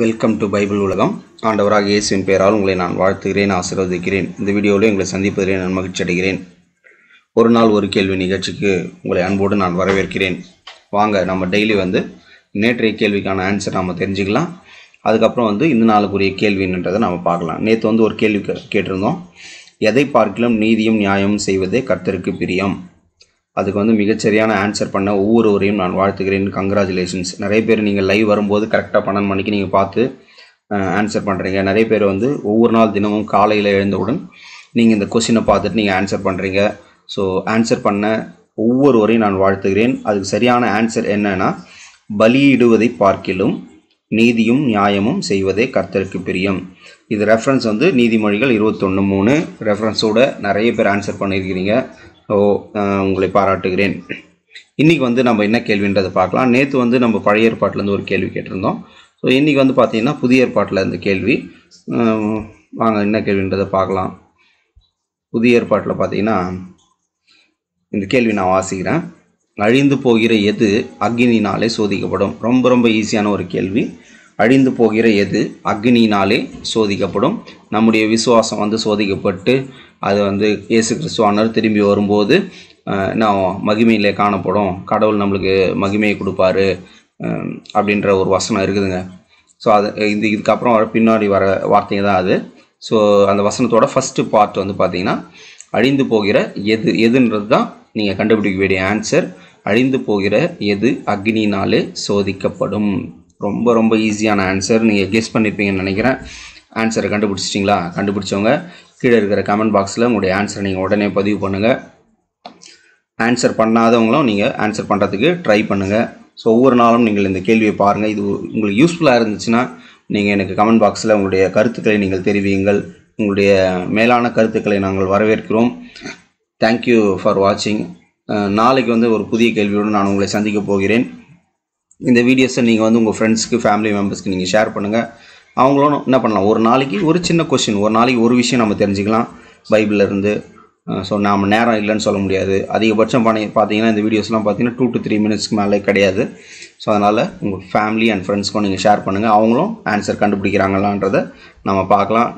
welcome to Bible உலகம் ஆண்டவராக இயேசுவின் பெயரால் உங்களை நான் வாழ்த்துகிறேன் ஆசீர்வதிக்கிறேன் இந்த வீடியோவில் உங்களை சந்திப்பதிலே நான் மகிழ்ச்சி அடைகிறேன் ஒரு நாள் ஒரு கேள்வி நிகழ்ச்சிக்கு உங்களை அன்போடு நான் வரவேற்கிறேன் வாங்க நம்ம டெய்லி வந்து நேற்றைய கேள்விக்கான ஆன்சர் நாம் தெரிஞ்சுக்கலாம் அதுக்கப்புறம் வந்து இந்த நாளுக்குரிய கேள்வின்றதை நம்ம பார்க்கலாம் நேற்று வந்து ஒரு கேள்வி கேட்டிருந்தோம் எதை பார்க்கலாம் நீதியும் நியாயமும் செய்வதே கர்த்தருக்கு பிரியம் அதுக்கு வந்து மிகச்சரியான ஆன்சர் பண்ண ஒவ்வொருவரையும் நான் வாழ்த்துகிறேன் கங்க்ராச்சுலேஷன்ஸ் நிறைய பேர் நீங்கள் லைவ் வரும்போது கரெக்டாக பன்னெண்டு மணிக்கு நீங்கள் பார்த்து ஆன்சர் பண்ணுறீங்க நிறைய பேர் வந்து ஒவ்வொரு நாள் தினமும் காலையில் எழுந்தவுடன் நீங்கள் இந்த கொஷினை பார்த்துட்டு நீங்கள் ஆன்சர் பண்ணுறீங்க ஸோ ஆன்சர் பண்ண ஒவ்வொருவரையும் நான் வாழ்த்துகிறேன் அதுக்கு சரியான ஆன்சர் என்னன்னா பலியிடுவதை பார்க்கிலும் நீதியும் நியாயமும் செய்வதே கர்த்தருக்கு பிரியம் இது ரெஃபரன்ஸ் வந்து நீதிமொழிகள் இருபத்தொன்று மூணு ரெஃபரன்ஸோட நிறைய பேர் ஆன்சர் பண்ணியிருக்கிறீங்க ஓ உங்களை பாராட்டுகிறேன் இன்றைக்கி வந்து நம்ம என்ன கேள்வின்றதை பார்க்கலாம் நேற்று வந்து நம்ம பழைய ஏற்பாட்டிலேருந்து ஒரு கேள்வி கேட்டிருந்தோம் ஸோ இன்றைக்கி வந்து பார்த்திங்கன்னா புதிய ஏற்பாட்டில் இந்த கேள்வி வாங்க என்ன கேள்வின்றதை பார்க்கலாம் புதிய ஏற்பாட்டில் பார்த்திங்கன்னா இந்த கேள்வி நான் வாசிக்கிறேன் அழிந்து போகிற எது அக்னினாலே சோதிக்கப்படும் ரொம்ப ரொம்ப ஈஸியான ஒரு கேள்வி அழிந்து போகிற எது அக்னினாலே சோதிக்கப்படும் நம்முடைய விசுவாசம் வந்து சோதிக்கப்பட்டு அது வந்து இயேசு கிறிஸ்துவானர் திரும்பி வரும்போது நான் மகிமையிலே காணப்படும் கடவுள் நம்மளுக்கு மகிமையை கொடுப்பாரு அப்படின்ற ஒரு வசனம் இருக்குதுங்க ஸோ அது இது இதுக்கப்புறம் வர பின்னாடி வர வார்த்தை தான் அது ஸோ அந்த வசனத்தோட ஃபஸ்ட்டு பார்ட் வந்து பார்த்தீங்கன்னா அழிந்து போகிற எது எதுன்றது தான் நீங்கள் கண்டுபிடிக்க வேண்டிய ஆன்சர் அழிந்து போகிற எது அக்னினாலே சோதிக்கப்படும் ரொம்ப ரொம்ப ஈஸியான ஆன்சர் நீங்கள் கெஸ் பண்ணியிருப்பீங்கன்னு நினைக்கிறேன் ஆன்சரை கண்டுபிடிச்சிட்டிங்களா கண்டுபிடிச்சவங்க கீழே இருக்கிற கமெண்ட் பாக்ஸில் உங்களுடைய ஆன்சரை நீங்கள் உடனே பதிவு பண்ணுங்கள் ஆன்சர் பண்ணாதவங்களும் நீங்கள் ஆன்சர் பண்ணுறதுக்கு ட்ரை பண்ணுங்கள் ஸோ ஒவ்வொரு நாளும் நீங்கள் இந்த கேள்வியை பாருங்கள் இது உங்களுக்கு யூஸ்ஃபுல்லாக இருந்துச்சுன்னா நீங்கள் எனக்கு கமெண்ட் பாக்ஸில் உங்களுடைய கருத்துக்களை நீங்கள் தெரிவியுங்கள் உங்களுடைய மேலான கருத்துக்களை நாங்கள் வரவேற்கிறோம் தேங்க்யூ ஃபார் வாட்சிங் நாளைக்கு வந்து ஒரு புதிய கேள்வியோடு நான் உங்களை சந்திக்கப் போகிறேன் இந்த வீடியோஸை நீங்கள் வந்து உங்கள் ஃப்ரெண்ட்ஸ்க்கு ஃபேமிலி மெம்பர்ஸ்க்கு நீங்கள் ஷேர் பண்ணுங்கள் அவங்களும் என்ன பண்ணலாம் ஒரு நாளைக்கு ஒரு சின்ன கொஷின் ஒரு நாளைக்கு ஒரு விஷயம் நம்ம தெரிஞ்சுக்கலாம் பைபிளிலேருந்து ஸோ நாம் நேரம் இல்லைன்னு சொல்ல முடியாது அதிகபட்சம் பண்ணி பார்த்தீங்கன்னா இந்த வீடியோஸ்லாம் பார்த்தீங்கன்னா டூ டு த்ரீ மினிட்ஸ்க்கு மேலே கிடையாது ஸோ அதனால் உங்கள் ஃபேமிலி அண்ட் ஃப்ரெண்ட்ஸ்க்கும் நீங்கள் ஷேர் பண்ணுங்கள் அவங்களும் ஆன்சர் கண்டுபிடிக்கிறாங்களான்றதை நம்ம பார்க்கலாம்